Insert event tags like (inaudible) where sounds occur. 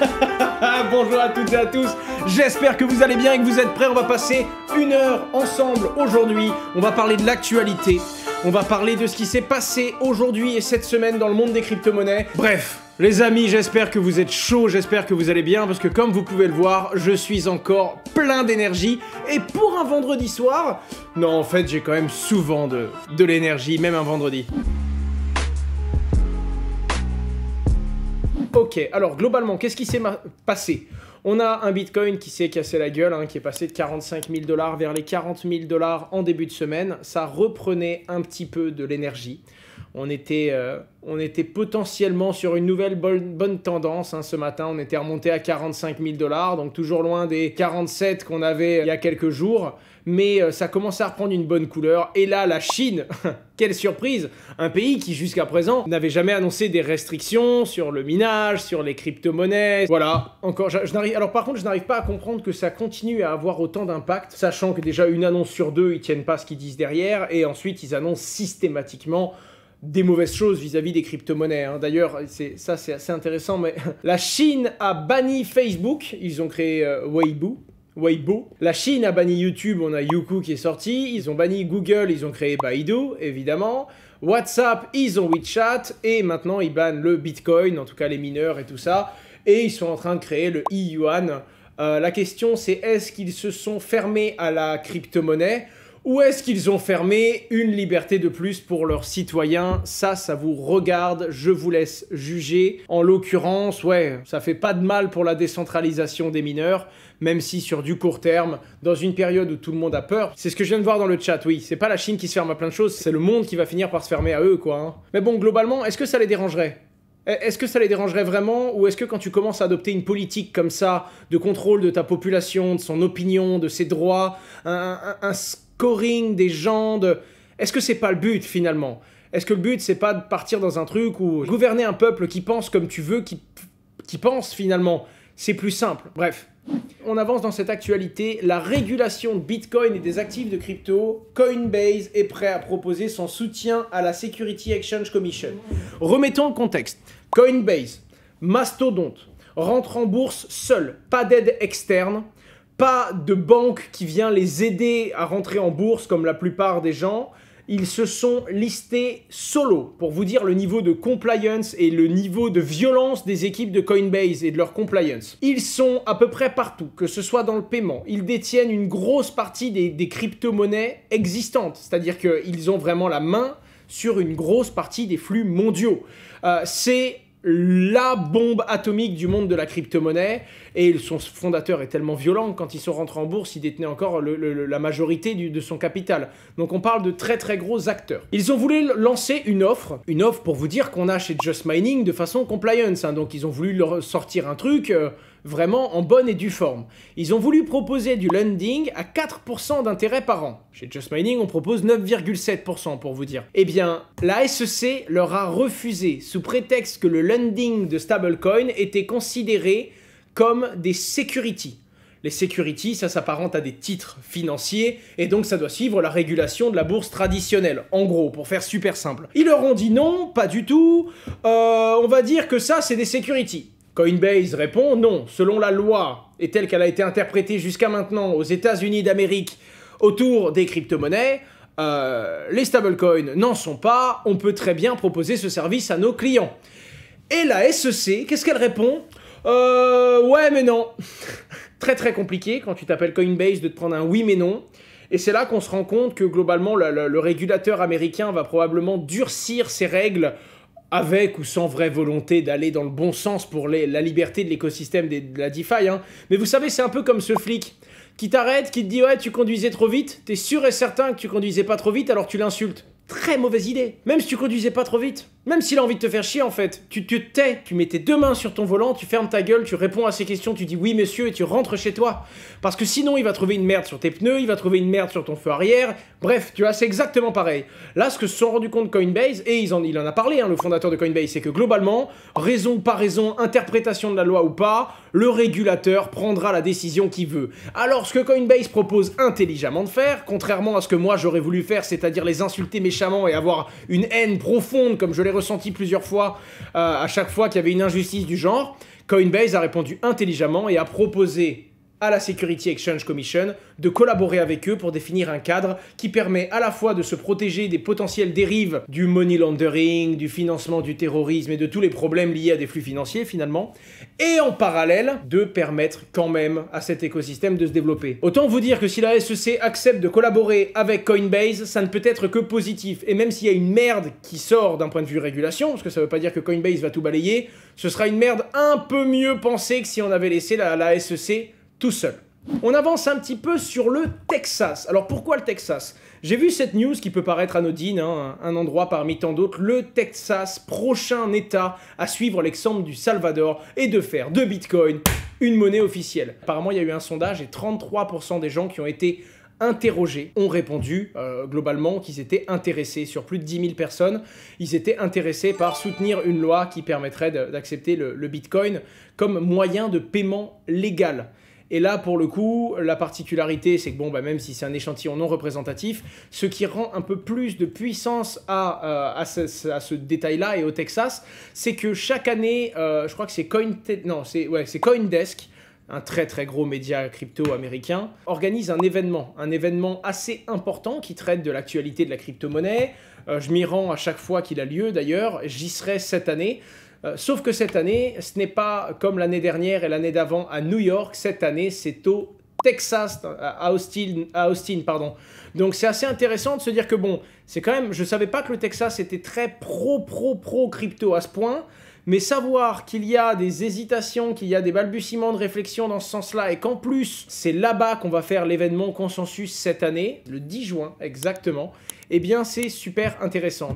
(laughs) Bonjour à toutes et à tous, j'espère que vous allez bien et que vous êtes prêts. On va passer une heure ensemble aujourd'hui. On va parler de l'actualité, on va parler de ce qui s'est passé aujourd'hui et cette semaine dans le monde des crypto-monnaies. Bref, les amis, j'espère que vous êtes chauds, j'espère que vous allez bien, parce que comme vous pouvez le voir, je suis encore plein d'énergie. Et pour un vendredi soir, non, en fait, j'ai quand même souvent de, de l'énergie, même un vendredi. Ok, alors globalement, qu'est-ce qui s'est passé on a un Bitcoin qui s'est cassé la gueule, hein, qui est passé de 45 000 dollars vers les 40 000 dollars en début de semaine. Ça reprenait un petit peu de l'énergie. On était, euh, on était potentiellement sur une nouvelle bonne, tendance. Hein, ce matin, on était remonté à 45 000 dollars, donc toujours loin des 47 qu'on avait il y a quelques jours. Mais euh, ça commence à reprendre une bonne couleur. Et là, la Chine, (laughs) quelle surprise Un pays qui jusqu'à présent n'avait jamais annoncé des restrictions sur le minage, sur les crypto-monnaies. Voilà, encore, n'arrive. Alors par contre, je n'arrive pas à comprendre que ça continue à avoir autant d'impact, sachant que déjà une annonce sur deux, ils tiennent pas ce qu'ils disent derrière, et ensuite ils annoncent systématiquement des mauvaises choses vis-à-vis des crypto-monnaies. Hein. D'ailleurs, ça c'est assez intéressant, mais (laughs) la Chine a banni Facebook, ils ont créé euh, Weibo. Weibo. La Chine a banni YouTube, on a Youku qui est sorti. Ils ont banni Google, ils ont créé Baidu, évidemment. WhatsApp, ils ont WeChat. Et maintenant, ils bannent le Bitcoin, en tout cas les mineurs et tout ça. Et ils sont en train de créer le e-yuan. Euh, la question, c'est est-ce qu'ils se sont fermés à la crypto-monnaie où est-ce qu'ils ont fermé une liberté de plus pour leurs citoyens Ça, ça vous regarde, je vous laisse juger. En l'occurrence, ouais, ça fait pas de mal pour la décentralisation des mineurs, même si sur du court terme, dans une période où tout le monde a peur, c'est ce que je viens de voir dans le chat, oui, c'est pas la Chine qui se ferme à plein de choses, c'est le monde qui va finir par se fermer à eux, quoi. Hein. Mais bon, globalement, est-ce que ça les dérangerait e, est-ce que ça les dérangerait vraiment ou est-ce que quand tu commences à adopter une politique comme ça de contrôle de ta population, de son opinion, de ses droits, un, un, un scoring des gens, de... Est-ce que c'est pas le but finalement Est-ce que le but c'est pas de partir dans un truc ou gouverner un peuple qui pense comme tu veux, qui, qui pense finalement C'est plus simple. Bref. On avance dans cette actualité, la régulation de Bitcoin et des actifs de crypto, Coinbase est prêt à proposer son soutien à la Security Exchange Commission. Remettons le contexte. Coinbase, mastodonte, rentre en bourse seul, pas d'aide externe, pas de banque qui vient les aider à rentrer en bourse comme la plupart des gens. Ils se sont listés solo pour vous dire le niveau de compliance et le niveau de violence des équipes de Coinbase et de leur compliance. Ils sont à peu près partout, que ce soit dans le paiement. Ils détiennent une grosse partie des, crypto-monnaies existantes, c'est-à-dire qu'ils ont vraiment la main sur une grosse partie des flux mondiaux. Euh, c'est la bombe atomique du monde de la crypto-monnaie. Et son fondateur est tellement violent quand ils sont rentrés en bourse, il détenait encore la majorité de son capital. Donc on parle de très très gros acteurs. Ils ont voulu lancer une offre, une offre pour vous dire qu'on a chez Just Mining de façon compliance. Hein. Donc ils ont voulu leur sortir un truc. Euh, vraiment en bonne et due forme. Ils ont voulu proposer du lending à 4% d'intérêt par an. Chez Just Mining, on propose 9,7% pour vous dire. Eh bien, la SEC leur a refusé sous prétexte que le lending de stablecoin était considéré comme des securities. Les securities, ça s'apparente à des titres financiers, et donc ça doit suivre la régulation de la bourse traditionnelle, en gros, pour faire super simple. Ils leur ont dit non, pas du tout, euh, on va dire que ça c'est des securities. Coinbase répond non, selon la loi et telle qu'elle a été interprétée jusqu'à maintenant aux États-Unis d'Amérique autour des crypto-monnaies, euh, les stablecoins n'en sont pas, on peut très bien proposer ce service à nos clients. Et la SEC, qu'est-ce qu'elle répond euh, ouais mais non. (laughs) très très compliqué quand tu t'appelles Coinbase de te prendre un oui mais non. Et c'est là qu'on se rend compte que globalement le, régulateur américain va probablement durcir ses règles avec ou sans vraie volonté d'aller dans le bon sens pour la liberté de l'écosystème de la DeFi. Hein. Mais vous savez, c'est un peu comme ce flic qui t'arrête, qui te dit ouais tu conduisais trop vite, t'es sûr et certain que tu conduisais pas trop vite, alors tu l'insultes. Très mauvaise idée, même si tu conduisais pas trop vite. Même s'il a envie de te faire chier, en fait, tu te tais, tu mets tes deux mains sur ton volant, tu fermes ta gueule, tu réponds à ses questions, tu dis oui monsieur et tu rentres chez toi. Parce que sinon, il va trouver une merde sur tes pneus, il va trouver une merde sur ton feu arrière. Bref, tu vois, c'est exactement pareil. Là, ce que se sont rendus compte Coinbase, et ils en, il en a parlé, hein, le fondateur de Coinbase, c'est que globalement, raison ou pas raison, interprétation de la loi ou pas, le régulateur prendra la décision qu'il veut. Alors, ce que Coinbase propose intelligemment de faire, contrairement à ce que moi j'aurais voulu faire, c'est-à-dire les insulter méchamment et avoir une haine profonde comme je l'ai ressenti plusieurs fois, euh, à chaque fois qu'il y avait une injustice du genre, Coinbase a répondu intelligemment et a proposé à la Security Exchange Commission de collaborer avec eux pour définir un cadre qui permet à la fois de se protéger des potentielles dérives du money laundering, du financement du terrorisme et de tous les problèmes liés à des flux financiers finalement, et en parallèle de permettre quand même à cet écosystème de se développer. Autant vous dire que si la SEC accepte de collaborer avec Coinbase, ça ne peut être que positif. Et même s'il y a une merde qui sort d'un point de vue régulation, parce que ça ne veut pas dire que Coinbase va tout balayer, ce sera une merde un peu mieux pensée que si on avait laissé la, la SEC tout seul. On avance un petit peu sur le Texas. Alors pourquoi le Texas J'ai vu cette news qui peut paraître anodine, hein, un endroit parmi tant d'autres, le Texas, prochain État à suivre l'exemple du Salvador et de faire de Bitcoin une monnaie officielle. Apparemment il y a eu un sondage et 33% des gens qui ont été interrogés ont répondu euh, globalement qu'ils étaient intéressés. Sur plus de 10 000 personnes, ils étaient intéressés par soutenir une loi qui permettrait d'accepter le Bitcoin comme moyen de paiement légal. Et là, pour le coup, la particularité, c'est que bon, bah, même si c'est un échantillon non représentatif, ce qui rend un peu plus de puissance à, euh, à ce, détail-là et au Texas, c'est que chaque année, euh, je crois que c'est Coin, non, c'est ouais, c'est CoinDesk un très très gros média crypto américain, organise un événement, un événement assez important qui traite de l'actualité de la crypto-monnaie. Euh, je m'y rends à chaque fois qu'il a lieu d'ailleurs, j'y serai cette année. Euh, sauf que cette année, ce n'est pas comme l'année dernière et l'année d'avant à New York. Cette année, c'est au Texas, à Austin, à Austin pardon. Donc c'est assez intéressant de se dire que bon, c'est quand même, je savais pas que le Texas était très pro, pro, pro crypto à ce point, mais savoir qu'il y a des hésitations, qu'il y a des balbutiements de réflexion dans ce sens-là, et qu'en plus c'est là-bas qu'on va faire l'événement consensus cette année, le 10 juin exactement, eh bien c'est super intéressant.